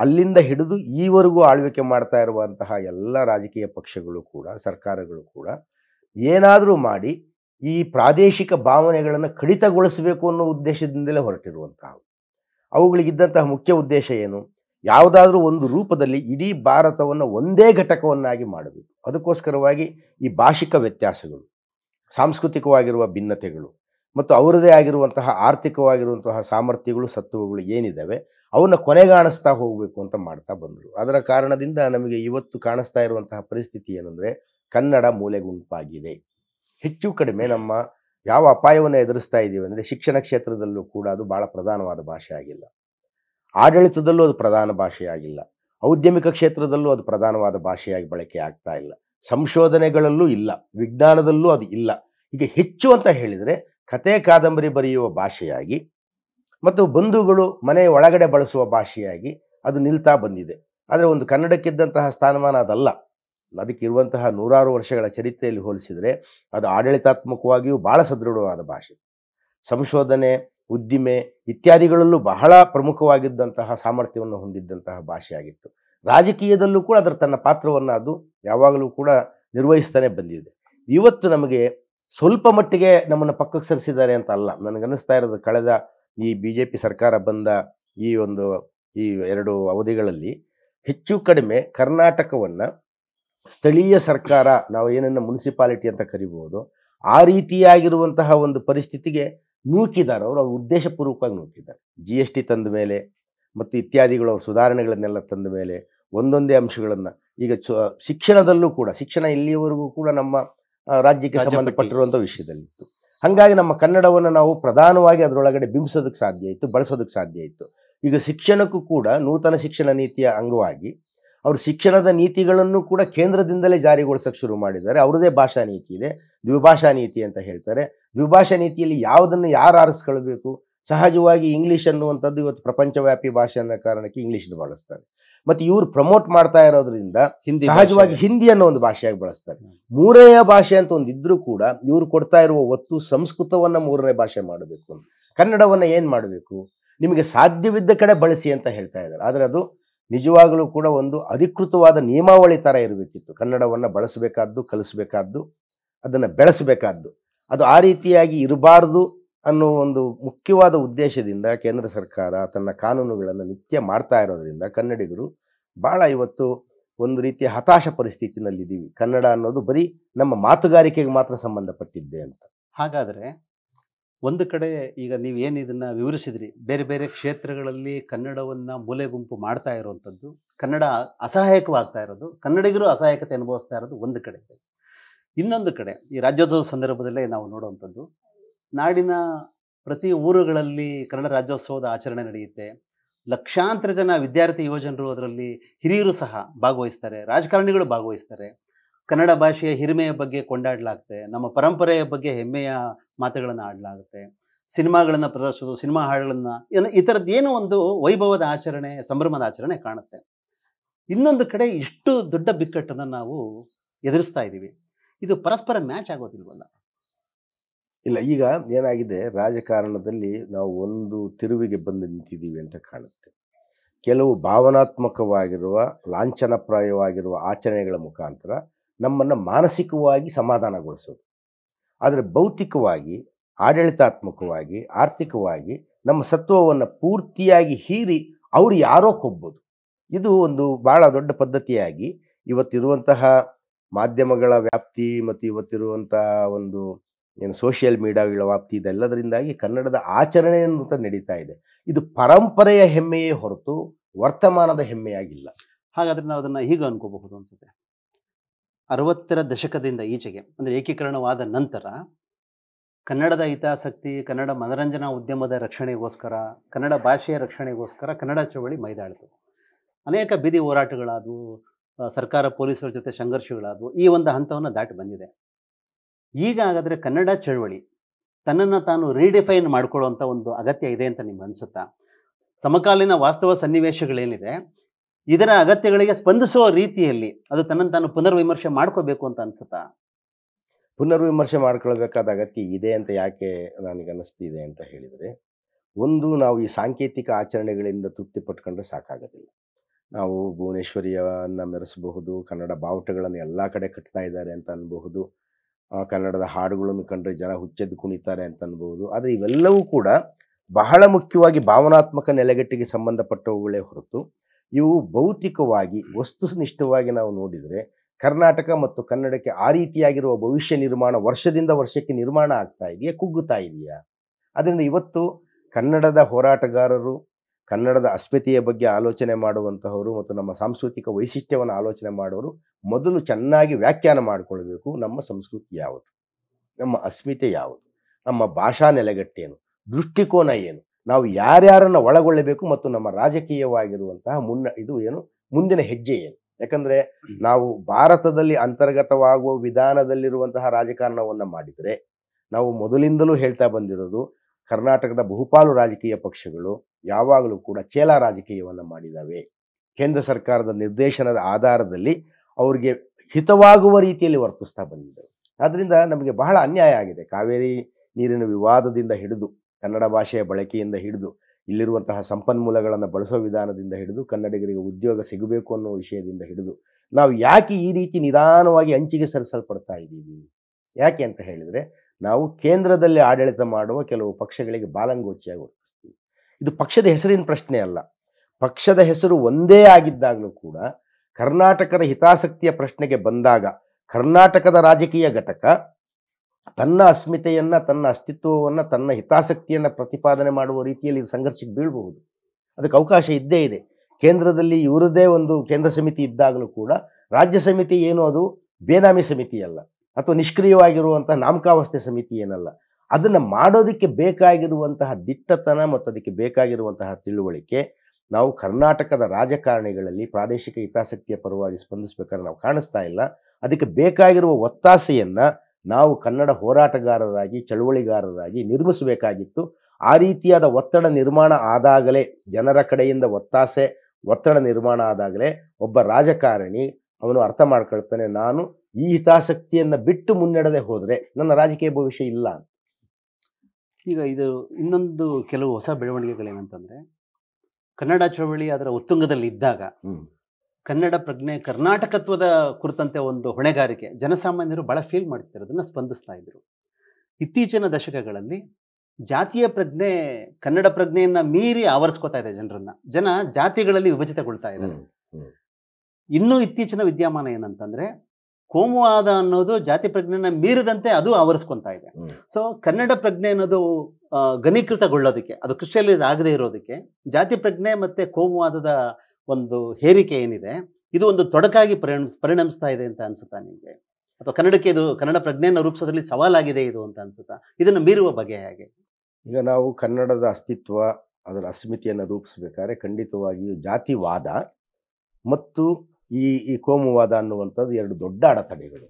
ಅಲ್ಲಿಂದ ಹಿಡಿದು ಈವರೆಗೂ ಆಳ್ವಿಕೆ ಮಾಡ್ತಾ ಇರುವಂತಹ ಎಲ್ಲ ರಾಜಕೀಯ ಪಕ್ಷಗಳು ಕೂಡ ಸರ್ಕಾರಗಳು ಕೂಡ ಏನಾದರೂ ಮಾಡಿ ಈ ಪ್ರಾದೇಶಿಕ ಭಾವನೆಗಳನ್ನು ಕಡಿತಗೊಳಿಸಬೇಕು ಅನ್ನೋ ಉದ್ದೇಶದಿಂದಲೇ ಹೊರಟಿರುವಂತಹ ಅವುಗಳಿಗಿದ್ದಂತಹ ಮುಖ್ಯ ಉದ್ದೇಶ ಏನು ಯಾವುದಾದ್ರೂ ಒಂದು ರೂಪದಲ್ಲಿ ಇಡೀ ಭಾರತವನ್ನು ಒಂದೇ ಘಟಕವನ್ನಾಗಿ ಮಾಡಬೇಕು ಅದಕ್ಕೋಸ್ಕರವಾಗಿ ಈ ಭಾಷಿಕ ವ್ಯತ್ಯಾಸಗಳು ಸಾಂಸ್ಕೃತಿಕವಾಗಿರುವ ಭಿನ್ನತೆಗಳು ಮತ್ತು ಅವರದೇ ಆಗಿರುವಂತಹ ಆರ್ಥಿಕವಾಗಿರುವಂತಹ ಸಾಮರ್ಥ್ಯಗಳು ಸತ್ವಗಳು ಏನಿದ್ದಾವೆ ಅವನ್ನ ಕೊನೆಗಾಣಿಸ್ತಾ ಹೋಗಬೇಕು ಅಂತ ಮಾಡ್ತಾ ಬಂದರು ಅದರ ಕಾರಣದಿಂದ ನಮಗೆ ಇವತ್ತು ಕಾಣಿಸ್ತಾ ಇರುವಂತಹ ಪರಿಸ್ಥಿತಿ ಏನಂದರೆ ಕನ್ನಡ ಮೂಲೆಗುಂಪಾಗಿದೆ ಹೆಚ್ಚು ಕಡಿಮೆ ನಮ್ಮ ಯಾವ ಅಪಾಯವನ್ನು ಎದುರಿಸ್ತಾ ಇದ್ದೀವಿ ಅಂದರೆ ಶಿಕ್ಷಣ ಕ್ಷೇತ್ರದಲ್ಲೂ ಕೂಡ ಅದು ಭಾಳ ಪ್ರಧಾನವಾದ ಭಾಷೆ ಆಗಿಲ್ಲ ಆಡಳಿತದಲ್ಲೂ ಅದು ಪ್ರಧಾನ ಭಾಷೆಯಾಗಿಲ್ಲ ಔದ್ಯಮಿಕ ಕ್ಷೇತ್ರದಲ್ಲೂ ಅದು ಪ್ರಧಾನವಾದ ಭಾಷೆಯಾಗಿ ಬಳಕೆ ಆಗ್ತಾ ಇಲ್ಲ ಸಂಶೋಧನೆಗಳಲ್ಲೂ ಇಲ್ಲ ವಿಜ್ಞಾನದಲ್ಲೂ ಅದು ಇಲ್ಲ ಈಗ ಹೆಚ್ಚು ಅಂತ ಹೇಳಿದರೆ ಕತೆ ಕಾದಂಬರಿ ಬರೆಯುವ ಭಾಷೆಯಾಗಿ ಮತ್ತು ಬಂಧುಗಳು ಮನೆ ಒಳಗಡೆ ಬಳಸುವ ಭಾಷೆಯಾಗಿ ಅದು ನಿಲ್ತಾ ಬಂದಿದೆ ಆದರೆ ಒಂದು ಕನ್ನಡಕ್ಕಿದ್ದಂತಹ ಸ್ಥಾನಮಾನ ಅದಲ್ಲ ಇರುವಂತಹ ನೂರಾರು ವರ್ಷಗಳ ಚರಿತ್ರೆಯಲ್ಲಿ ಹೋಲಿಸಿದರೆ ಅದು ಆಡಳಿತಾತ್ಮಕವಾಗಿಯೂ ಬಹಳ ಸದೃಢವಾದ ಭಾಷೆ ಸಂಶೋಧನೆ ಉದ್ದಿಮೆ ಇತ್ಯಾದಿಗಳಲ್ಲೂ ಬಹಳ ಪ್ರಮುಖವಾಗಿದ್ದಂತಹ ಸಾಮರ್ಥ್ಯವನ್ನು ಹೊಂದಿದ್ದಂತಹ ಭಾಷೆಯಾಗಿತ್ತು ರಾಜಕೀಯದಲ್ಲೂ ಕೂಡ ಅದರ ತನ್ನ ಪಾತ್ರವನ್ನು ಅದು ಯಾವಾಗಲೂ ಕೂಡ ನಿರ್ವಹಿಸ್ತಾನೆ ಬಂದಿದೆ ಇವತ್ತು ನಮಗೆ ಸ್ವಲ್ಪ ಮಟ್ಟಿಗೆ ನಮ್ಮನ್ನು ಪಕ್ಕಕ್ಕೆ ಸರಿಸಿದ್ದಾರೆ ಅಂತ ಅಲ್ಲ ನನಗನ್ನಿಸ್ತಾ ಇರೋದು ಕಳೆದ ಈ ಬಿ ಜೆ ಪಿ ಸರ್ಕಾರ ಬಂದ ಈ ಒಂದು ಈ ಎರಡು ಅವಧಿಗಳಲ್ಲಿ ಹೆಚ್ಚು ಕಡಿಮೆ ಕರ್ನಾಟಕವನ್ನು ಸ್ಥಳೀಯ ಸರ್ಕಾರ ನಾವು ಏನನ್ನ ಮುನ್ಸಿಪಾಲಿಟಿ ಅಂತ ಕರಿಬಹುದು ಆ ರೀತಿಯಾಗಿರುವಂತಹ ಒಂದು ಪರಿಸ್ಥಿತಿಗೆ ನೂಕಿದ್ದಾರೆ ಅವರು ಅವ್ರು ಉದ್ದೇಶಪೂರ್ವಕವಾಗಿ ನೂಕಿದ್ದಾರೆ ಜಿ ಎಸ್ ಟಿ ತಂದ ಮೇಲೆ ಮತ್ತು ಇತ್ಯಾದಿಗಳು ಅವ್ರ ಸುಧಾರಣೆಗಳನ್ನೆಲ್ಲ ತಂದ ಮೇಲೆ ಒಂದೊಂದೇ ಅಂಶಗಳನ್ನು ಈಗ ಶಿಕ್ಷಣದಲ್ಲೂ ಕೂಡ ಶಿಕ್ಷಣ ಇಲ್ಲಿಯವರೆಗೂ ಕೂಡ ನಮ್ಮ ರಾಜ್ಯಕ್ಕೆ ಸಂಬಂಧಪಟ್ಟಿರುವಂಥ ವಿಷಯದಲ್ಲಿತ್ತು ಹಾಗಾಗಿ ನಮ್ಮ ಕನ್ನಡವನ್ನು ನಾವು ಪ್ರಧಾನವಾಗಿ ಅದರೊಳಗಡೆ ಬಿಂಬಿಸೋದಕ್ಕೆ ಸಾಧ್ಯ ಇತ್ತು ಬಳಸೋದಕ್ಕೆ ಸಾಧ್ಯ ಇತ್ತು ಈಗ ಶಿಕ್ಷಣಕ್ಕೂ ಕೂಡ ನೂತನ ಶಿಕ್ಷಣ ನೀತಿಯ ಅಂಗವಾಗಿ ಅವರು ಶಿಕ್ಷಣದ ನೀತಿಗಳನ್ನು ಕೂಡ ಕೇಂದ್ರದಿಂದಲೇ ಜಾರಿಗೊಳಿಸಕ್ಕೆ ಶುರು ಮಾಡಿದ್ದಾರೆ ಅವರದೇ ಭಾಷಾ ನೀತಿ ಇದೆ ದ್ವಿಭಾಷಾ ನೀತಿ ಅಂತ ಹೇಳ್ತಾರೆ ದ್ವಿಭಾಷಾ ನೀತಿಯಲ್ಲಿ ಯಾವುದನ್ನು ಯಾರು ಆರಿಸ್ಕೊಳ್ಬೇಕು ಸಹಜವಾಗಿ ಇಂಗ್ಲೀಷ್ ಅನ್ನುವಂಥದ್ದು ಇವತ್ತು ಪ್ರಪಂಚವ್ಯಾಪಿ ಭಾಷೆ ಅನ್ನೋ ಕಾರಣಕ್ಕೆ ಇಂಗ್ಲೀಷ್ ಬಳಸ್ತಾರೆ ಮತ್ತು ಇವರು ಪ್ರಮೋಟ್ ಮಾಡ್ತಾ ಇರೋದ್ರಿಂದ ಹಿಂದಿ ಸಹಜವಾಗಿ ಹಿಂದಿ ಅನ್ನೋ ಒಂದು ಭಾಷೆಯಾಗಿ ಬಳಸ್ತಾರೆ ಮೂರನೇ ಭಾಷೆ ಅಂತ ಒಂದು ಕೂಡ ಇವರು ಕೊಡ್ತಾ ಇರುವ ಒತ್ತು ಸಂಸ್ಕೃತವನ್ನು ಮೂರನೇ ಭಾಷೆ ಮಾಡಬೇಕು ಕನ್ನಡವನ್ನು ಏನು ಮಾಡಬೇಕು ನಿಮಗೆ ಸಾಧ್ಯವಿದ್ದ ಕಡೆ ಬಳಸಿ ಅಂತ ಹೇಳ್ತಾ ಇದ್ದಾರೆ ಆದರೆ ಅದು ನಿಜವಾಗಲೂ ಕೂಡ ಒಂದು ಅಧಿಕೃತವಾದ ನಿಯಮಾವಳಿ ಥರ ಇರಬೇಕಿತ್ತು ಕನ್ನಡವನ್ನು ಬಳಸಬೇಕಾದ್ದು ಕಲಿಸಬೇಕಾದ್ದು ಅದನ್ನು ಬೆಳೆಸಬೇಕಾದ್ದು ಅದು ಆ ರೀತಿಯಾಗಿ ಇರಬಾರ್ದು ಅನ್ನೋ ಒಂದು ಮುಖ್ಯವಾದ ಉದ್ದೇಶದಿಂದ ಕೇಂದ್ರ ಸರ್ಕಾರ ತನ್ನ ಕಾನೂನುಗಳನ್ನು ನಿತ್ಯ ಮಾಡ್ತಾ ಇರೋದರಿಂದ ಕನ್ನಡಿಗರು ಭಾಳ ಇವತ್ತು ಒಂದು ರೀತಿಯ ಹತಾಶ ಪರಿಸ್ಥಿತಿನಲ್ಲಿದ್ದೀವಿ ಕನ್ನಡ ಅನ್ನೋದು ಬರೀ ನಮ್ಮ ಮಾತುಗಾರಿಕೆಗೆ ಮಾತ್ರ ಸಂಬಂಧಪಟ್ಟಿದ್ದೆ ಅಂತ ಹಾಗಾದರೆ ಒಂದು ಕಡೆ ಈಗ ನೀವು ಏನು ಇದನ್ನು ವಿವರಿಸಿದ್ರಿ ಬೇರೆ ಬೇರೆ ಕ್ಷೇತ್ರಗಳಲ್ಲಿ ಕನ್ನಡವನ್ನು ಮೂಲೆಗುಂಪು ಮಾಡ್ತಾ ಇರುವಂಥದ್ದು ಕನ್ನಡ ಅಸಹಾಯಕವಾಗ್ತಾ ಇರೋದು ಕನ್ನಡಿಗರು ಅಸಹಾಯಕತೆ ಅನುಭವಿಸ್ತಾ ಇರೋದು ಒಂದು ಕಡೆ ಇನ್ನೊಂದು ಕಡೆ ಈ ರಾಜ್ಯೋತ್ಸವ ಸಂದರ್ಭದಲ್ಲೇ ನಾವು ನೋಡುವಂಥದ್ದು ನಾಡಿನ ಪ್ರತಿ ಊರುಗಳಲ್ಲಿ ಕನ್ನಡ ರಾಜ್ಯೋತ್ಸವದ ಆಚರಣೆ ನಡೆಯುತ್ತೆ ಲಕ್ಷಾಂತರ ಜನ ವಿದ್ಯಾರ್ಥಿ ಯುವಜನರು ಅದರಲ್ಲಿ ಹಿರಿಯರು ಸಹ ಭಾಗವಹಿಸ್ತಾರೆ ರಾಜಕಾರಣಿಗಳು ಭಾಗವಹಿಸ್ತಾರೆ ಕನ್ನಡ ಭಾಷೆಯ ಹಿರಿಮೆಯ ಬಗ್ಗೆ ಕೊಂಡಾಡಲಾಗ್ತದೆ ನಮ್ಮ ಪರಂಪರೆಯ ಬಗ್ಗೆ ಹೆಮ್ಮೆಯ ಮಾತುಗಳನ್ನು ಆಡಲಾಗುತ್ತೆ ಸಿನಿಮಾಗಳನ್ನು ಪ್ರದರ್ಶಿಸೋದು ಸಿನಿಮಾ ಹಾಡುಗಳನ್ನು ಈ ಥರದ್ದು ಏನೋ ಒಂದು ವೈಭವದ ಆಚರಣೆ ಸಂಭ್ರಮದ ಆಚರಣೆ ಕಾಣುತ್ತೆ ಇನ್ನೊಂದು ಕಡೆ ಇಷ್ಟು ದೊಡ್ಡ ಬಿಕ್ಕಟ್ಟನ್ನು ನಾವು ಎದುರಿಸ್ತಾ ಇದ್ದೀವಿ ಇದು ಪರಸ್ಪರ ಮ್ಯಾಚ್ ಆಗೋದಿಲ್ವಲ್ಲ ಇಲ್ಲ ಈಗ ಏನಾಗಿದೆ ರಾಜಕಾರಣದಲ್ಲಿ ನಾವು ಒಂದು ತಿರುವಿಗೆ ಬಂದು ನಿಂತಿದ್ದೀವಿ ಅಂತ ಕಾಣುತ್ತೆ ಕೆಲವು ಭಾವನಾತ್ಮಕವಾಗಿರುವ ಲಾಂಛನಪ್ರಾಯವಾಗಿರುವ ಆಚರಣೆಗಳ ಮುಖಾಂತರ ನಮ್ಮನ್ನು ಮಾನಸಿಕವಾಗಿ ಸಮಾಧಾನಗೊಳಿಸೋದು ಆದರೆ ಭೌತಿಕವಾಗಿ ಆಡಳಿತಾತ್ಮಕವಾಗಿ ಆರ್ಥಿಕವಾಗಿ ನಮ್ಮ ಸತ್ವವನ್ನು ಪೂರ್ತಿಯಾಗಿ ಹೀರಿ ಅವರು ಯಾರೋ ಕೊಬ್ಬೋದು ಇದು ಒಂದು ಭಾಳ ದೊಡ್ಡ ಪದ್ಧತಿಯಾಗಿ ಇವತ್ತಿರುವಂತಹ ಮಾಧ್ಯಮಗಳ ವ್ಯಾಪ್ತಿ ಮತ್ತು ಇವತ್ತಿರುವಂತಹ ಒಂದು ಏನು ಸೋಷಿಯಲ್ ಮೀಡಿಯಾಗಳ ವ್ಯಾಪ್ತಿ ಇದೆಲ್ಲದರಿಂದಾಗಿ ಕನ್ನಡದ ಆಚರಣೆ ಅಂತ ನಡೀತಾ ಇದೆ ಇದು ಪರಂಪರೆಯ ಹೆಮ್ಮೆಯೇ ಹೊರತು ವರ್ತಮಾನದ ಹೆಮ್ಮೆಯಾಗಿಲ್ಲ ಹಾಗಾದರೆ ನಾವು ಅದನ್ನು ಹೀಗೆ ಅನ್ಕೋಬಹುದು ಅನ್ಸುತ್ತೆ ಅರವತ್ತರ ದಶಕದಿಂದ ಈಚೆಗೆ ಅಂದರೆ ಏಕೀಕರಣವಾದ ನಂತರ ಕನ್ನಡದ ಹಿತಾಸಕ್ತಿ ಕನ್ನಡ ಮನರಂಜನಾ ಉದ್ಯಮದ ರಕ್ಷಣೆಗೋಸ್ಕರ ಕನ್ನಡ ಭಾಷೆಯ ರಕ್ಷಣೆಗೋಸ್ಕರ ಕನ್ನಡ ಚಳವಳಿ ಮೈದಾಳಿತು ಅನೇಕ ಬೀದಿ ಹೋರಾಟಗಳಾದವು ಸರ್ಕಾರ ಪೊಲೀಸರ ಜೊತೆ ಸಂಘರ್ಷಗಳಾದವು ಈ ಒಂದು ಹಂತವನ್ನು ದಾಟಿ ಬಂದಿದೆ ಈಗ ಹಾಗಾದರೆ ಕನ್ನಡ ಚಳವಳಿ ತನ್ನನ್ನು ತಾನು ರೀಡಿಫೈನ್ ಮಾಡ್ಕೊಳ್ಳುವಂಥ ಒಂದು ಅಗತ್ಯ ಇದೆ ಅಂತ ನಿಮ್ಗೆ ಅನಿಸುತ್ತಾ ಸಮಕಾಲೀನ ವಾಸ್ತವ ಸನ್ನಿವೇಶಗಳೇನಿದೆ ಇದರ ಅಗತ್ಯಗಳಿಗೆ ಸ್ಪಂದಿಸುವ ರೀತಿಯಲ್ಲಿ ಅದು ತನ್ನ ತಾನು ಪುನರ್ವಿಮರ್ಶೆ ಮಾಡ್ಕೋಬೇಕು ಅಂತ ಅನ್ಸುತ್ತಾ ಪುನರ್ವಿಮರ್ಶೆ ಮಾಡ್ಕೊಳ್ಬೇಕಾದ ಅಗತ್ಯ ಇದೆ ಅಂತ ಯಾಕೆ ನನಗನಿಸ್ತಿದೆ ಅಂತ ಹೇಳಿದರೆ ಒಂದು ನಾವು ಈ ಸಾಂಕೇತಿಕ ಆಚರಣೆಗಳಿಂದ ತೃಪ್ತಿ ಪಟ್ಕೊಂಡ್ರೆ ಸಾಕಾಗೋದಿಲ್ಲ ನಾವು ಭುವನೇಶ್ವರಿಯನ್ನು ಮೆರೆಸಬಹುದು ಕನ್ನಡ ಬಾವುಟಗಳನ್ನು ಎಲ್ಲ ಕಡೆ ಕಟ್ತಾ ಇದ್ದಾರೆ ಅಂತ ಅನ್ಬಹುದು ಕನ್ನಡದ ಹಾಡುಗಳನ್ನು ಕಂಡ್ರೆ ಜನ ಹುಚ್ಚೆದ್ದು ಕುಣಿತಾರೆ ಅಂತ ಅನ್ಬಹುದು ಆದರೆ ಇವೆಲ್ಲವೂ ಕೂಡ ಬಹಳ ಮುಖ್ಯವಾಗಿ ಭಾವನಾತ್ಮಕ ನೆಲೆಗಟ್ಟಿಗೆ ಸಂಬಂಧಪಟ್ಟವುಗಳೇ ಹೊರತು ಇವು ಭೌತಿಕವಾಗಿ ವಸ್ತುನಿಷ್ಠವಾಗಿ ನಾವು ನೋಡಿದರೆ ಕರ್ನಾಟಕ ಮತ್ತು ಕನ್ನಡಕ್ಕೆ ಆ ರೀತಿಯಾಗಿರುವ ಭವಿಷ್ಯ ನಿರ್ಮಾಣ ವರ್ಷದಿಂದ ವರ್ಷಕ್ಕೆ ನಿರ್ಮಾಣ ಆಗ್ತಾ ಇದೆಯಾ ಕುಗ್ಗುತ್ತಾ ಇದೆಯಾ ಅದರಿಂದ ಇವತ್ತು ಕನ್ನಡದ ಹೋರಾಟಗಾರರು ಕನ್ನಡದ ಅಸ್ಮಿತೆಯ ಬಗ್ಗೆ ಆಲೋಚನೆ ಮಾಡುವಂತಹವರು ಮತ್ತು ನಮ್ಮ ಸಾಂಸ್ಕೃತಿಕ ವೈಶಿಷ್ಟ್ಯವನ್ನು ಆಲೋಚನೆ ಮಾಡುವರು ಮೊದಲು ಚೆನ್ನಾಗಿ ವ್ಯಾಖ್ಯಾನ ಮಾಡಿಕೊಳ್ಬೇಕು ನಮ್ಮ ಸಂಸ್ಕೃತಿ ಯಾವುದು ನಮ್ಮ ಅಸ್ಮಿತೆ ಯಾವುದು ನಮ್ಮ ಭಾಷಾ ನೆಲೆಗಟ್ಟೇನು ದೃಷ್ಟಿಕೋನ ಏನು ನಾವು ಯಾರ್ಯಾರನ್ನು ಒಳಗೊಳ್ಳಬೇಕು ಮತ್ತು ನಮ್ಮ ರಾಜಕೀಯವಾಗಿರುವಂತಹ ಮುನ್ನ ಇದು ಏನು ಮುಂದಿನ ಹೆಜ್ಜೆ ಏನು ಯಾಕಂದ್ರೆ ನಾವು ಭಾರತದಲ್ಲಿ ಅಂತರ್ಗತವಾಗುವ ವಿಧಾನದಲ್ಲಿರುವಂತಹ ರಾಜಕಾರಣವನ್ನು ಮಾಡಿದರೆ ನಾವು ಮೊದಲಿಂದಲೂ ಹೇಳ್ತಾ ಬಂದಿರೋದು ಕರ್ನಾಟಕದ ಬಹುಪಾಲು ರಾಜಕೀಯ ಪಕ್ಷಗಳು ಯಾವಾಗಲೂ ಕೂಡ ಚೇಲ ರಾಜಕೀಯವನ್ನು ಮಾಡಿದ್ದಾವೆ ಕೇಂದ್ರ ಸರ್ಕಾರದ ನಿರ್ದೇಶನದ ಆಧಾರದಲ್ಲಿ ಅವ್ರಿಗೆ ಹಿತವಾಗುವ ರೀತಿಯಲ್ಲಿ ವರ್ತಿಸ್ತಾ ಬಂದಿದ್ದಾವೆ ಆದ್ದರಿಂದ ನಮಗೆ ಬಹಳ ಅನ್ಯಾಯ ಆಗಿದೆ ಕಾವೇರಿ ನೀರಿನ ವಿವಾದದಿಂದ ಹಿಡಿದು ಕನ್ನಡ ಭಾಷೆಯ ಬಳಕೆಯಿಂದ ಹಿಡಿದು ಇಲ್ಲಿರುವಂತಹ ಸಂಪನ್ಮೂಲಗಳನ್ನು ಬಳಸೋ ವಿಧಾನದಿಂದ ಹಿಡಿದು ಕನ್ನಡಿಗರಿಗೆ ಉದ್ಯೋಗ ಸಿಗಬೇಕು ಅನ್ನೋ ವಿಷಯದಿಂದ ಹಿಡಿದು ನಾವು ಯಾಕೆ ಈ ರೀತಿ ನಿಧಾನವಾಗಿ ಅಂಚಿಗೆ ಸಲ್ಲಿಸಲ್ಪಡ್ತಾ ಇದ್ದೀವಿ ಯಾಕೆ ಅಂತ ಹೇಳಿದರೆ ನಾವು ಕೇಂದ್ರದಲ್ಲಿ ಆಡಳಿತ ಮಾಡುವ ಕೆಲವು ಪಕ್ಷಗಳಿಗೆ ಬಾಲಂಗೋಚಿಯಾಗಿ ವರ್ತಿಸ್ತೀವಿ ಇದು ಪಕ್ಷದ ಹೆಸರಿನ ಪ್ರಶ್ನೆ ಅಲ್ಲ ಪಕ್ಷದ ಹೆಸರು ಒಂದೇ ಆಗಿದ್ದಾಗಲೂ ಕೂಡ ಕರ್ನಾಟಕದ ಹಿತಾಸಕ್ತಿಯ ಪ್ರಶ್ನೆಗೆ ಬಂದಾಗ ಕರ್ನಾಟಕದ ರಾಜಕೀಯ ಘಟಕ ತನ್ನ ಅಸ್ಮಿತೆಯನ್ನು ತನ್ನ ಅಸ್ತಿತ್ವವನ್ನು ತನ್ನ ಹಿತಾಸಕ್ತಿಯನ್ನು ಪ್ರತಿಪಾದನೆ ಮಾಡುವ ರೀತಿಯಲ್ಲಿ ಇದು ಸಂಘರ್ಷಕ್ಕೆ ಬೀಳಬಹುದು ಅದಕ್ಕೆ ಅವಕಾಶ ಇದ್ದೇ ಇದೆ ಕೇಂದ್ರದಲ್ಲಿ ಇವರದೇ ಒಂದು ಕೇಂದ್ರ ಸಮಿತಿ ಇದ್ದಾಗಲೂ ಕೂಡ ರಾಜ್ಯ ಸಮಿತಿ ಏನು ಅದು ಬೇನಾಮಿ ಸಮಿತಿ ಅಲ್ಲ ಅಥವಾ ನಿಷ್ಕ್ರಿಯವಾಗಿರುವಂತಹ ನಾಮಕಾವಸ್ಥೆ ಸಮಿತಿ ಏನಲ್ಲ ಅದನ್ನು ಮಾಡೋದಕ್ಕೆ ಬೇಕಾಗಿರುವಂತಹ ದಿಟ್ಟತನ ಮತ್ತು ಅದಕ್ಕೆ ಬೇಕಾಗಿರುವಂತಹ ತಿಳುವಳಿಕೆ ನಾವು ಕರ್ನಾಟಕದ ರಾಜಕಾರಣಿಗಳಲ್ಲಿ ಪ್ರಾದೇಶಿಕ ಹಿತಾಸಕ್ತಿಯ ಪರವಾಗಿ ಸ್ಪಂದಿಸಬೇಕಾದ್ರೆ ನಾವು ಕಾಣಿಸ್ತಾ ಇಲ್ಲ ಅದಕ್ಕೆ ಬೇಕಾಗಿರುವ ಒತ್ತಾಸೆಯನ್ನು ನಾವು ಕನ್ನಡ ಹೋರಾಟಗಾರರಾಗಿ ಚಳುವಳಿಗಾರರಾಗಿ ನಿರ್ಮಿಸಬೇಕಾಗಿತ್ತು ಆ ರೀತಿಯಾದ ಒತ್ತಡ ನಿರ್ಮಾಣ ಆದಾಗಲೇ ಜನರ ಕಡೆಯಿಂದ ಒತ್ತಾಸೆ ಒತ್ತಡ ನಿರ್ಮಾಣ ಆದಾಗಲೇ ಒಬ್ಬ ರಾಜಕಾರಣಿ ಅವನು ಅರ್ಥ ಮಾಡ್ಕೊಳ್ತಾನೆ ನಾನು ಈ ಹಿತಾಸಕ್ತಿಯನ್ನು ಬಿಟ್ಟು ಮುನ್ನಡೆದೇ ಹೋದರೆ ನನ್ನ ರಾಜಕೀಯ ಭವಿಷ್ಯ ಇಲ್ಲ ಈಗ ಇದು ಇನ್ನೊಂದು ಕೆಲವು ಹೊಸ ಬೆಳವಣಿಗೆಗಳೇನಂತಂದರೆ ಕನ್ನಡ ಚಳವಳಿ ಅದರ ಉತ್ತುಂಗದಲ್ಲಿ ಇದ್ದಾಗ ಕನ್ನಡ ಪ್ರಜ್ಞೆ ಕರ್ನಾಟಕತ್ವದ ಕುರಿತಂತೆ ಒಂದು ಹೊಣೆಗಾರಿಕೆ ಜನಸಾಮಾನ್ಯರು ಭಾಳ ಫೀಲ್ ಮಾಡ್ತಿದ್ರು ಅದನ್ನು ಸ್ಪಂದಿಸ್ತಾ ಇದ್ರು ಇತ್ತೀಚಿನ ದಶಕಗಳಲ್ಲಿ ಜಾತಿಯ ಪ್ರಜ್ಞೆ ಕನ್ನಡ ಪ್ರಜ್ಞೆಯನ್ನು ಮೀರಿ ಆವರಿಸ್ಕೋತಾ ಇದೆ ಜನರನ್ನ ಜನ ಜಾತಿಗಳಲ್ಲಿ ವಿಭಜಿತಗೊಳ್ತಾ ಇದ್ದಾರೆ ಇನ್ನೂ ಇತ್ತೀಚಿನ ವಿದ್ಯಮಾನ ಏನಂತಂದ್ರೆ ಕೋಮುವಾದ ಅನ್ನೋದು ಜಾತಿ ಪ್ರಜ್ಞೆಯನ್ನು ಮೀರಿದಂತೆ ಅದು ಆವರಿಸ್ಕೊತಾ ಇದೆ ಸೊ ಕನ್ನಡ ಪ್ರಜ್ಞೆ ಅನ್ನೋದು ಘನೀಕೃತಗೊಳ್ಳೋದಕ್ಕೆ ಅದು ಕ್ರಿಸ್ಟಲೈಸ್ ಆಗದೇ ಇರೋದಕ್ಕೆ ಜಾತಿ ಪ್ರಜ್ಞೆ ಮತ್ತೆ ಕೋಮುವಾದದ ಒಂದು ಹೇರಿಕೆ ಏನಿದೆ ಇದು ಒಂದು ತೊಡಕಾಗಿ ಪರಿಣಮಿಸ್ ಪರಿಣಮಿಸ್ತಾ ಇದೆ ಅಂತ ಅನಿಸುತ್ತಾ ನಿಮಗೆ ಅಥವಾ ಕನ್ನಡಕ್ಕೆ ಇದು ಕನ್ನಡ ಪ್ರಜ್ಞೆಯನ್ನು ರೂಪಿಸೋದ್ರಲ್ಲಿ ಸವಾಲಾಗಿದೆ ಇದು ಅಂತ ಅನ್ಸುತ್ತಾ ಇದನ್ನು ಮೀರುವ ಬಗೆ ಹೇಗೆ ಈಗ ನಾವು ಕನ್ನಡದ ಅಸ್ತಿತ್ವ ಅದರ ಅಸ್ಮಿತೆಯನ್ನು ರೂಪಿಸಬೇಕಾದ್ರೆ ಖಂಡಿತವಾಗಿಯೂ ಜಾತಿವಾದ ಮತ್ತು ಈ ಈ ಕೋಮುವಾದ ಅನ್ನುವಂಥದ್ದು ಎರಡು ದೊಡ್ಡ ಅಡೆತಡೆಗಳು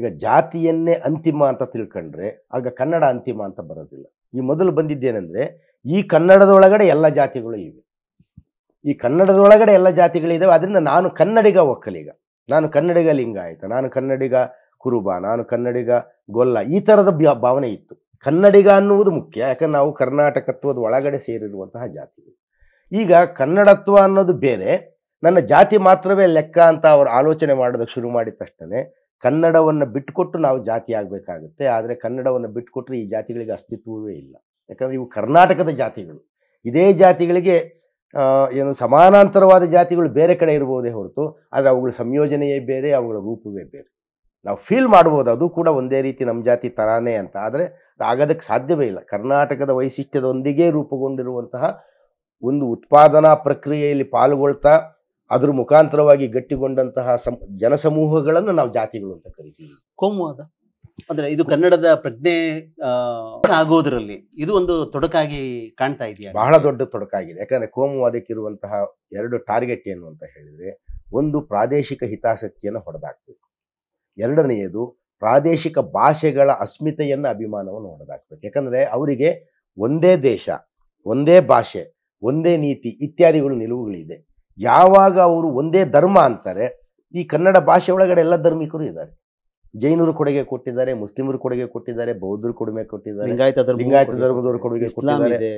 ಈಗ ಜಾತಿಯನ್ನೇ ಅಂತಿಮ ಅಂತ ತಿಳ್ಕೊಂಡ್ರೆ ಆಗ ಕನ್ನಡ ಅಂತಿಮ ಅಂತ ಬರೋದಿಲ್ಲ ಈ ಮೊದಲು ಬಂದಿದ್ದೇನೆಂದರೆ ಈ ಕನ್ನಡದೊಳಗಡೆ ಎಲ್ಲ ಜಾತಿಗಳು ಇವೆ ಈ ಕನ್ನಡದೊಳಗಡೆ ಎಲ್ಲ ಜಾತಿಗಳಿದ್ದಾವೆ ಅದರಿಂದ ನಾನು ಕನ್ನಡಿಗ ಒಕ್ಕಲಿಗ ನಾನು ಕನ್ನಡಿಗ ಲಿಂಗಾಯತ ನಾನು ಕನ್ನಡಿಗ ಕುರುಬ ನಾನು ಕನ್ನಡಿಗ ಗೊಲ್ಲ ಈ ಥರದ ಭಾವನೆ ಇತ್ತು ಕನ್ನಡಿಗ ಅನ್ನುವುದು ಮುಖ್ಯ ಯಾಕಂದ್ರೆ ನಾವು ಕರ್ನಾಟಕತ್ವದ ಒಳಗಡೆ ಸೇರಿರುವಂತಹ ಜಾತಿಗಳು ಈಗ ಕನ್ನಡತ್ವ ಅನ್ನೋದು ಬೇರೆ ನನ್ನ ಜಾತಿ ಮಾತ್ರವೇ ಲೆಕ್ಕ ಅಂತ ಅವರು ಆಲೋಚನೆ ಮಾಡೋದಕ್ಕೆ ಶುರು ಮಾಡಿದ ತಕ್ಷಣ ಕನ್ನಡವನ್ನು ಬಿಟ್ಟುಕೊಟ್ಟು ನಾವು ಜಾತಿ ಆಗಬೇಕಾಗುತ್ತೆ ಆದರೆ ಕನ್ನಡವನ್ನು ಬಿಟ್ಟುಕೊಟ್ಟರೆ ಈ ಜಾತಿಗಳಿಗೆ ಅಸ್ತಿತ್ವವೇ ಇಲ್ಲ ಯಾಕಂದರೆ ಇವು ಕರ್ನಾಟಕದ ಜಾತಿಗಳು ಇದೇ ಜಾತಿಗಳಿಗೆ ಏನು ಸಮಾನಾಂತರವಾದ ಜಾತಿಗಳು ಬೇರೆ ಕಡೆ ಇರ್ಬೋದೇ ಹೊರತು ಆದರೆ ಅವುಗಳ ಸಂಯೋಜನೆಯೇ ಬೇರೆ ಅವುಗಳ ರೂಪವೇ ಬೇರೆ ನಾವು ಫೀಲ್ ಮಾಡ್ಬೋದು ಅದು ಕೂಡ ಒಂದೇ ರೀತಿ ನಮ್ಮ ಜಾತಿ ತರಾನೇ ಅಂತ ಆದರೆ ಆಗೋದಕ್ಕೆ ಸಾಧ್ಯವೇ ಇಲ್ಲ ಕರ್ನಾಟಕದ ವೈಶಿಷ್ಟ್ಯದೊಂದಿಗೆ ರೂಪುಗೊಂಡಿರುವಂತಹ ಒಂದು ಉತ್ಪಾದನಾ ಪ್ರಕ್ರಿಯೆಯಲ್ಲಿ ಪಾಲ್ಗೊಳ್ತಾ ಅದ್ರ ಮುಖಾಂತರವಾಗಿ ಗಟ್ಟಿಗೊಂಡಂತಹ ಸಂ ಜನಸಮೂಹಗಳನ್ನು ನಾವು ಜಾತಿಗಳು ಅಂತ ಕರಿತೀವಿ ಕೋಮುವಾದ ಅಂದ್ರೆ ಇದು ಕನ್ನಡದ ಪ್ರಜ್ಞೆ ಆಗೋದ್ರಲ್ಲಿ ಇದು ಒಂದು ತೊಡಕಾಗಿ ಕಾಣ್ತಾ ಇದೆಯಾ ಬಹಳ ದೊಡ್ಡ ತೊಡಕಾಗಿದೆ ಯಾಕಂದ್ರೆ ಕೋಮು ಎರಡು ಟಾರ್ಗೆಟ್ ಏನು ಅಂತ ಹೇಳಿದ್ರೆ ಒಂದು ಪ್ರಾದೇಶಿಕ ಹಿತಾಸಕ್ತಿಯನ್ನು ಹೊಡೆದಾಕ್ಬೇಕು ಎರಡನೆಯದು ಪ್ರಾದೇಶಿಕ ಭಾಷೆಗಳ ಅಸ್ಮಿತೆಯನ್ನು ಅಭಿಮಾನವನ್ನು ಹೊಡೆದಾಕ್ಬೇಕು ಯಾಕಂದ್ರೆ ಅವರಿಗೆ ಒಂದೇ ದೇಶ ಒಂದೇ ಭಾಷೆ ಒಂದೇ ನೀತಿ ಇತ್ಯಾದಿಗಳು ನಿಲುವುಗಳಿದೆ ಯಾವಾಗ ಅವರು ಒಂದೇ ಧರ್ಮ ಅಂತಾರೆ ಈ ಕನ್ನಡ ಭಾಷೆ ಒಳಗಡೆ ಎಲ್ಲ ಧರ್ಮಿಕರು ಇದ್ದಾರೆ ಜೈನರು ಕೊಡುಗೆ ಕೊಟ್ಟಿದ್ದಾರೆ ಮುಸ್ಲಿಮರು ಕೊಡುಗೆ ಕೊಟ್ಟಿದ್ದಾರೆ ಬೌದ್ಧರು ಕೊಡುಗೆ ಕೊಟ್ಟಿದ್ದಾರೆ ಲಿಂಗಾಯತ ಧರ್ಮದವರು ಕೊಡುಗೆ ಕೊಟ್ಟಿದ್ದಾರೆ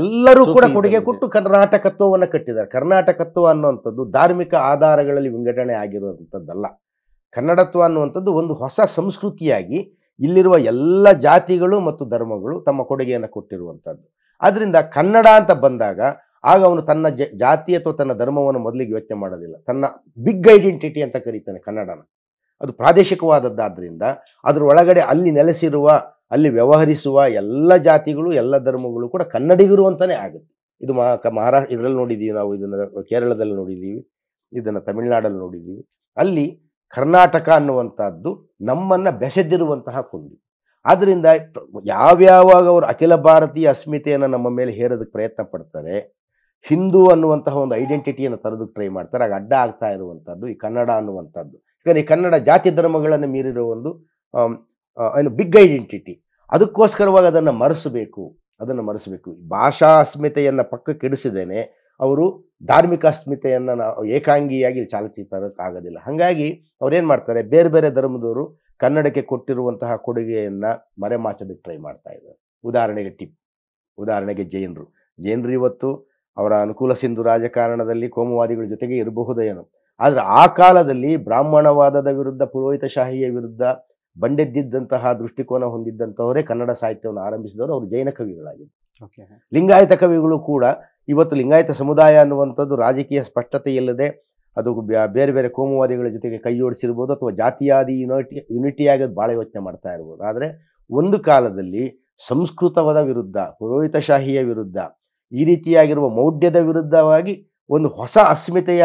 ಎಲ್ಲರೂ ಕೂಡ ಕೊಡುಗೆ ಕೊಟ್ಟು ಕರ್ನಾಟಕತ್ವವನ್ನು ಕಟ್ಟಿದ್ದಾರೆ ಕರ್ನಾಟಕತ್ವ ಅನ್ನುವಂಥದ್ದು ಧಾರ್ಮಿಕ ಆಧಾರಗಳಲ್ಲಿ ವಿಂಗಡಣೆ ಆಗಿರುವಂಥದ್ದಲ್ಲ ಕನ್ನಡತ್ವ ಅನ್ನುವಂಥದ್ದು ಒಂದು ಹೊಸ ಸಂಸ್ಕೃತಿಯಾಗಿ ಇಲ್ಲಿರುವ ಎಲ್ಲ ಜಾತಿಗಳು ಮತ್ತು ಧರ್ಮಗಳು ತಮ್ಮ ಕೊಡುಗೆಯನ್ನು ಕೊಟ್ಟಿರುವಂಥದ್ದು ಆದ್ದರಿಂದ ಕನ್ನಡ ಅಂತ ಬಂದಾಗ ಆಗ ಅವನು ತನ್ನ ಜಾತಿ ಅಥವಾ ತನ್ನ ಧರ್ಮವನ್ನು ಮೊದಲಿಗೆ ಯೋಚನೆ ಮಾಡೋದಿಲ್ಲ ತನ್ನ ಬಿಗ್ ಐಡೆಂಟಿಟಿ ಅಂತ ಕರೀತಾನೆ ಕನ್ನಡನ ಅದು ಪ್ರಾದೇಶಿಕವಾದದ್ದಾದ್ದರಿಂದ ಒಳಗಡೆ ಅಲ್ಲಿ ನೆಲೆಸಿರುವ ಅಲ್ಲಿ ವ್ಯವಹರಿಸುವ ಎಲ್ಲ ಜಾತಿಗಳು ಎಲ್ಲ ಧರ್ಮಗಳು ಕೂಡ ಕನ್ನಡಿಗರು ಅಂತಲೇ ಆಗುತ್ತೆ ಇದು ಮಹಾ ಮಹಾರಾಷ್ಟ್ರ ಇದರಲ್ಲಿ ನೋಡಿದ್ದೀವಿ ನಾವು ಇದನ್ನು ಕೇರಳದಲ್ಲಿ ನೋಡಿದ್ದೀವಿ ಇದನ್ನು ತಮಿಳುನಾಡಲ್ಲಿ ನೋಡಿದ್ದೀವಿ ಅಲ್ಲಿ ಕರ್ನಾಟಕ ಅನ್ನುವಂಥದ್ದು ನಮ್ಮನ್ನು ಬೆಸೆದಿರುವಂತಹ ಕುಂದಿ ಆದ್ದರಿಂದ ಯಾವ್ಯಾವಾಗ ಅವರು ಅಖಿಲ ಭಾರತೀಯ ಅಸ್ಮಿತೆಯನ್ನು ನಮ್ಮ ಮೇಲೆ ಹೇರೋದಕ್ಕೆ ಪ್ರಯತ್ನ ಪಡ್ತಾರೆ ಹಿಂದೂ ಅನ್ನುವಂತಹ ಒಂದು ಐಡೆಂಟಿಟಿಯನ್ನು ತರೋದಕ್ಕೆ ಟ್ರೈ ಮಾಡ್ತಾರೆ ಆಗ ಅಡ್ಡ ಆಗ್ತಾ ಇರುವಂಥದ್ದು ಈ ಕನ್ನಡ ಅನ್ನುವಂಥದ್ದು ಯಾಕಂದರೆ ಕನ್ನಡ ಜಾತಿ ಧರ್ಮಗಳನ್ನು ಮೀರಿರೋ ಒಂದು ಏನು ಬಿಗ್ ಐಡೆಂಟಿಟಿ ಅದಕ್ಕೋಸ್ಕರವಾಗಿ ಅದನ್ನು ಮರೆಸಬೇಕು ಅದನ್ನು ಮರೆಸಬೇಕು ಭಾಷಾ ಅಸ್ಮಿತೆಯನ್ನು ಕೆಡಿಸಿದೇನೆ ಅವರು ಧಾರ್ಮಿಕ ಅಸ್ಮಿತೆಯನ್ನು ಏಕಾಂಗಿಯಾಗಿ ಚಾಲ್ತಿ ತರೋಕ್ಕಾಗೋದಿಲ್ಲ ಹಾಗಾಗಿ ಅವ್ರೇನು ಮಾಡ್ತಾರೆ ಬೇರೆ ಬೇರೆ ಧರ್ಮದವರು ಕನ್ನಡಕ್ಕೆ ಕೊಟ್ಟಿರುವಂತಹ ಕೊಡುಗೆಯನ್ನು ಮರೆಮಾಚೋದಕ್ಕೆ ಟ್ರೈ ಮಾಡ್ತಾ ಇದ್ದಾರೆ ಉದಾಹರಣೆಗೆ ಟಿಪ್ ಉದಾಹರಣೆಗೆ ಜೈನರು ಜೈನರು ಇವತ್ತು ಅವರ ಅನುಕೂಲ ಸಿಂಧು ರಾಜಕಾರಣದಲ್ಲಿ ಕೋಮುವಾದಿಗಳ ಜೊತೆಗೆ ಇರಬಹುದೇನು ಆದರೆ ಆ ಕಾಲದಲ್ಲಿ ಬ್ರಾಹ್ಮಣವಾದದ ವಿರುದ್ಧ ಪುರೋಹಿತಶಾಹಿಯ ವಿರುದ್ಧ ಬಂಡೆದ್ದಿದ್ದಂತಹ ದೃಷ್ಟಿಕೋನ ಹೊಂದಿದ್ದಂಥವರೇ ಕನ್ನಡ ಸಾಹಿತ್ಯವನ್ನು ಆರಂಭಿಸಿದವರು ಅವರು ಜೈನ ಕವಿಗಳಾಗಿದ್ದರು ಲಿಂಗಾಯತ ಕವಿಗಳು ಕೂಡ ಇವತ್ತು ಲಿಂಗಾಯತ ಸಮುದಾಯ ಅನ್ನುವಂಥದ್ದು ರಾಜಕೀಯ ಸ್ಪಷ್ಟತೆ ಇಲ್ಲದೆ ಅದು ಬೇರೆ ಬೇರೆ ಕೋಮುವಾದಿಗಳ ಜೊತೆಗೆ ಕೈ ಜೋಡಿಸಿರ್ಬೋದು ಅಥವಾ ಜಾತಿಯಾದಿ ಯುನಿಟಿ ಯುನಿಟಿಯಾಗಿ ಭಾಳ ಯೋಚನೆ ಮಾಡ್ತಾ ಇರ್ಬೋದು ಆದರೆ ಒಂದು ಕಾಲದಲ್ಲಿ ಸಂಸ್ಕೃತವದ ವಿರುದ್ಧ ಪುರೋಹಿತಶಾಹಿಯ ವಿರುದ್ಧ ಈ ರೀತಿಯಾಗಿರುವ ಮೌಢ್ಯದ ವಿರುದ್ಧವಾಗಿ ಒಂದು ಹೊಸ ಅಸ್ಮಿತೆಯ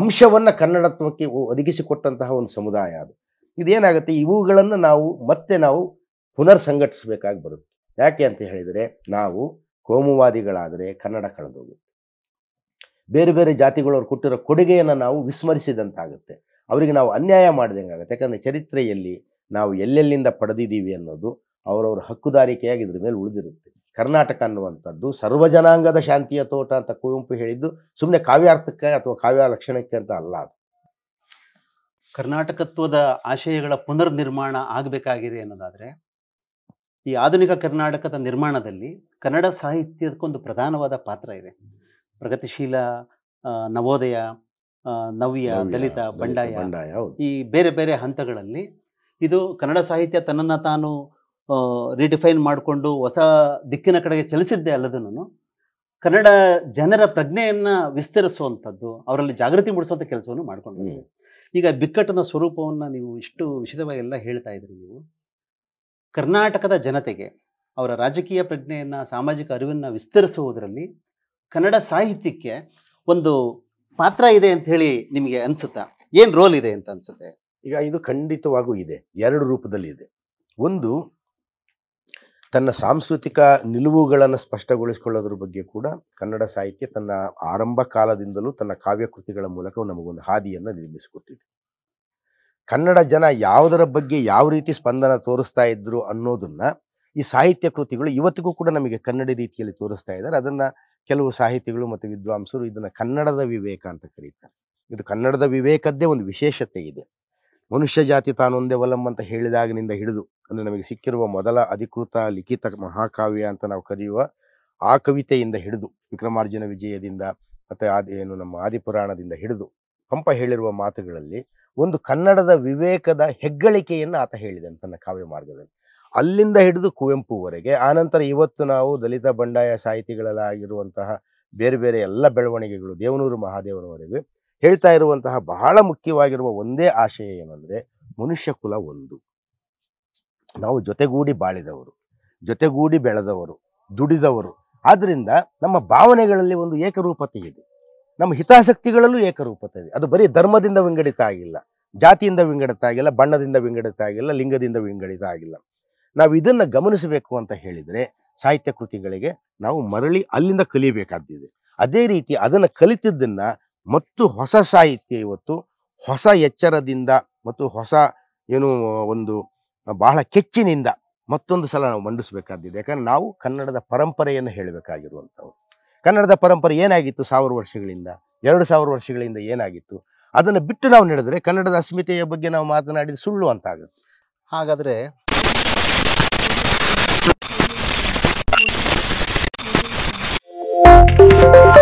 ಅಂಶವನ್ನು ಕನ್ನಡತ್ವಕ್ಕೆ ಒದಗಿಸಿಕೊಟ್ಟಂತಹ ಒಂದು ಸಮುದಾಯ ಅದು ಇದೇನಾಗುತ್ತೆ ಇವುಗಳನ್ನು ನಾವು ಮತ್ತೆ ನಾವು ಪುನರ್ ಸಂಘಟಿಸಬೇಕಾಗಿ ಬರುತ್ತೆ ಯಾಕೆ ಅಂತ ಹೇಳಿದರೆ ನಾವು ಕೋಮುವಾದಿಗಳಾದರೆ ಕನ್ನಡ ಕಳೆದೋಗುತ್ತೆ ಬೇರೆ ಬೇರೆ ಜಾತಿಗಳವ್ರು ಕೊಟ್ಟಿರೋ ಕೊಡುಗೆಯನ್ನು ನಾವು ವಿಸ್ಮರಿಸಿದಂತಾಗುತ್ತೆ ಅವರಿಗೆ ನಾವು ಅನ್ಯಾಯ ಮಾಡಿದಂಗೆ ಆಗುತ್ತೆ ಯಾಕಂದರೆ ಚರಿತ್ರೆಯಲ್ಲಿ ನಾವು ಎಲ್ಲೆಲ್ಲಿಂದ ಪಡೆದಿದ್ದೀವಿ ಅನ್ನೋದು ಅವರವ್ರ ಹಕ್ಕುದಾರಿಕೆಯಾಗಿ ಇದ್ರ ಮೇಲೆ ಉಳಿದಿರುತ್ತೆ ಕರ್ನಾಟಕ ಅನ್ನುವಂಥದ್ದು ಸರ್ವಜನಾಂಗದ ಶಾಂತಿಯ ತೋಟ ಅಂತ ಕುವೆಂಪು ಹೇಳಿದ್ದು ಸುಮ್ಮನೆ ಕಾವ್ಯಾರ್ಥಕ್ಕೆ ಅಥವಾ ಕಾವ್ಯ ಲಕ್ಷಣಕ್ಕೆ ಅಂತ ಅಲ್ಲ ಅದು ಕರ್ನಾಟಕತ್ವದ ಆಶಯಗಳ ಪುನರ್ ನಿರ್ಮಾಣ ಆಗಬೇಕಾಗಿದೆ ಅನ್ನೋದಾದರೆ ಈ ಆಧುನಿಕ ಕರ್ನಾಟಕದ ನಿರ್ಮಾಣದಲ್ಲಿ ಕನ್ನಡ ಸಾಹಿತ್ಯಕ್ಕೊಂದು ಪ್ರಧಾನವಾದ ಪಾತ್ರ ಇದೆ ಪ್ರಗತಿಶೀಲ ನವೋದಯ ನವ್ಯ ದಲಿತ ಬಂಡಾಯ ಈ ಬೇರೆ ಬೇರೆ ಹಂತಗಳಲ್ಲಿ ಇದು ಕನ್ನಡ ಸಾಹಿತ್ಯ ತನ್ನನ್ನು ತಾನು ರಿಡಿಫೈನ್ ಮಾಡಿಕೊಂಡು ಹೊಸ ದಿಕ್ಕಿನ ಕಡೆಗೆ ಚಲಿಸಿದ್ದೆ ಅಲ್ಲದನ್ನು ಕನ್ನಡ ಜನರ ಪ್ರಜ್ಞೆಯನ್ನು ವಿಸ್ತರಿಸುವಂಥದ್ದು ಅವರಲ್ಲಿ ಜಾಗೃತಿ ಮೂಡಿಸುವಂಥ ಕೆಲಸವನ್ನು ಮಾಡಿಕೊಂಡು ಈಗ ಬಿಕ್ಕಟ್ಟಿನ ಸ್ವರೂಪವನ್ನು ನೀವು ಇಷ್ಟು ವಿಶದವಾಗಿ ಎಲ್ಲ ಹೇಳ್ತಾ ಇದ್ರಿ ನೀವು ಕರ್ನಾಟಕದ ಜನತೆಗೆ ಅವರ ರಾಜಕೀಯ ಪ್ರಜ್ಞೆಯನ್ನು ಸಾಮಾಜಿಕ ಅರಿವನ್ನು ವಿಸ್ತರಿಸುವುದರಲ್ಲಿ ಕನ್ನಡ ಸಾಹಿತ್ಯಕ್ಕೆ ಒಂದು ಪಾತ್ರ ಇದೆ ಅಂತ ಹೇಳಿ ನಿಮಗೆ ಅನಿಸುತ್ತಾ ಏನು ರೋಲ್ ಇದೆ ಅಂತ ಅನಿಸುತ್ತೆ ಈಗ ಇದು ಖಂಡಿತವಾಗೂ ಇದೆ ಎರಡು ರೂಪದಲ್ಲಿ ಇದೆ ಒಂದು ತನ್ನ ಸಾಂಸ್ಕೃತಿಕ ನಿಲುವುಗಳನ್ನು ಸ್ಪಷ್ಟಗೊಳಿಸಿಕೊಳ್ಳೋದ್ರ ಬಗ್ಗೆ ಕೂಡ ಕನ್ನಡ ಸಾಹಿತ್ಯ ತನ್ನ ಆರಂಭ ಕಾಲದಿಂದಲೂ ತನ್ನ ಕಾವ್ಯ ಕೃತಿಗಳ ಮೂಲಕ ನಮಗೊಂದು ಹಾದಿಯನ್ನು ನಿರ್ಮಿಸಿಕೊಟ್ಟಿದೆ ಕನ್ನಡ ಜನ ಯಾವುದರ ಬಗ್ಗೆ ಯಾವ ರೀತಿ ಸ್ಪಂದನ ತೋರಿಸ್ತಾ ಇದ್ರು ಅನ್ನೋದನ್ನ ಈ ಸಾಹಿತ್ಯ ಕೃತಿಗಳು ಇವತ್ತಿಗೂ ಕೂಡ ನಮಗೆ ಕನ್ನಡ ರೀತಿಯಲ್ಲಿ ತೋರಿಸ್ತಾ ಇದ್ದಾರೆ ಅದನ್ನ ಕೆಲವು ಸಾಹಿತಿಗಳು ಮತ್ತು ವಿದ್ವಾಂಸರು ಇದನ್ನ ಕನ್ನಡದ ವಿವೇಕ ಅಂತ ಕರೀತಾರೆ ಇದು ಕನ್ನಡದ ವಿವೇಕದ್ದೇ ಒಂದು ವಿಶೇಷತೆ ಇದೆ ಮನುಷ್ಯ ಜಾತಿ ತಾನೊಂದೇ ಒಲಂ ಅಂತ ಹೇಳಿದಾಗಿನಿಂದ ಹಿಡಿದು ಅಂದರೆ ನಮಗೆ ಸಿಕ್ಕಿರುವ ಮೊದಲ ಅಧಿಕೃತ ಲಿಖಿತ ಮಹಾಕಾವ್ಯ ಅಂತ ನಾವು ಕರೆಯುವ ಆ ಕವಿತೆಯಿಂದ ಹಿಡಿದು ವಿಕ್ರಮಾರ್ಜುನ ವಿಜಯದಿಂದ ಮತ್ತು ಆದಿ ಏನು ನಮ್ಮ ಆದಿಪುರಾಣದಿಂದ ಹಿಡಿದು ಪಂಪ ಹೇಳಿರುವ ಮಾತುಗಳಲ್ಲಿ ಒಂದು ಕನ್ನಡದ ವಿವೇಕದ ಹೆಗ್ಗಳಿಕೆಯನ್ನು ಆತ ಹೇಳಿದೆ ತನ್ನ ಕಾವ್ಯ ಮಾರ್ಗದಲ್ಲಿ ಅಲ್ಲಿಂದ ಹಿಡಿದು ಕುವೆಂಪುವರೆಗೆ ಆನಂತರ ಇವತ್ತು ನಾವು ದಲಿತ ಬಂಡಾಯ ಸಾಹಿತಿಗಳಲ್ಲಾಗಿರುವಂತಹ ಬೇರೆ ಬೇರೆ ಎಲ್ಲ ಬೆಳವಣಿಗೆಗಳು ದೇವನೂರು ಮಹಾದೇವನವರೆಗೆ ಹೇಳ್ತಾ ಇರುವಂತಹ ಬಹಳ ಮುಖ್ಯವಾಗಿರುವ ಒಂದೇ ಆಶಯ ಏನಂದರೆ ಮನುಷ್ಯ ಕುಲ ಒಂದು ನಾವು ಜೊತೆಗೂಡಿ ಬಾಳಿದವರು ಜೊತೆಗೂಡಿ ಬೆಳೆದವರು ದುಡಿದವರು ಆದ್ದರಿಂದ ನಮ್ಮ ಭಾವನೆಗಳಲ್ಲಿ ಒಂದು ಏಕರೂಪತೆ ಇದೆ ನಮ್ಮ ಹಿತಾಸಕ್ತಿಗಳಲ್ಲೂ ಏಕರೂಪತೆ ಇದೆ ಅದು ಬರೀ ಧರ್ಮದಿಂದ ವಿಂಗಡಿತ ಆಗಿಲ್ಲ ಜಾತಿಯಿಂದ ವಿಂಗಡಿತ ಆಗಿಲ್ಲ ಬಣ್ಣದಿಂದ ವಿಂಗಡಿತ ಆಗಿಲ್ಲ ಲಿಂಗದಿಂದ ವಿಂಗಡಿತ ಆಗಿಲ್ಲ ನಾವು ಇದನ್ನು ಗಮನಿಸಬೇಕು ಅಂತ ಹೇಳಿದರೆ ಸಾಹಿತ್ಯ ಕೃತಿಗಳಿಗೆ ನಾವು ಮರಳಿ ಅಲ್ಲಿಂದ ಕಲಿಬೇಕಾದ್ದಿದೆ ಅದೇ ರೀತಿ ಅದನ್ನು ಕಲಿತಿದ್ದನ್ನು ಮತ್ತು ಹೊಸ ಸಾಹಿತ್ಯ ಇವತ್ತು ಹೊಸ ಎಚ್ಚರದಿಂದ ಮತ್ತು ಹೊಸ ಏನು ಒಂದು ಬಹಳ ಕೆಚ್ಚಿನಿಂದ ಮತ್ತೊಂದು ಸಲ ನಾವು ಮಂಡಿಸಬೇಕಾದ್ದಿದೆ ಯಾಕಂದರೆ ನಾವು ಕನ್ನಡದ ಪರಂಪರೆಯನ್ನು ಹೇಳಬೇಕಾಗಿರುವಂಥವು ಕನ್ನಡದ ಪರಂಪರೆ ಏನಾಗಿತ್ತು ಸಾವಿರ ವರ್ಷಗಳಿಂದ ಎರಡು ಸಾವಿರ ವರ್ಷಗಳಿಂದ ಏನಾಗಿತ್ತು ಅದನ್ನು ಬಿಟ್ಟು ನಾವು ನಡೆದರೆ ಕನ್ನಡದ ಅಸ್ಮಿತೆಯ ಬಗ್ಗೆ ನಾವು ಮಾತನಾಡಿದ ಸುಳ್ಳು ಅಂತ ಆಗುತ್ತೆ ಹಾಗಾದರೆ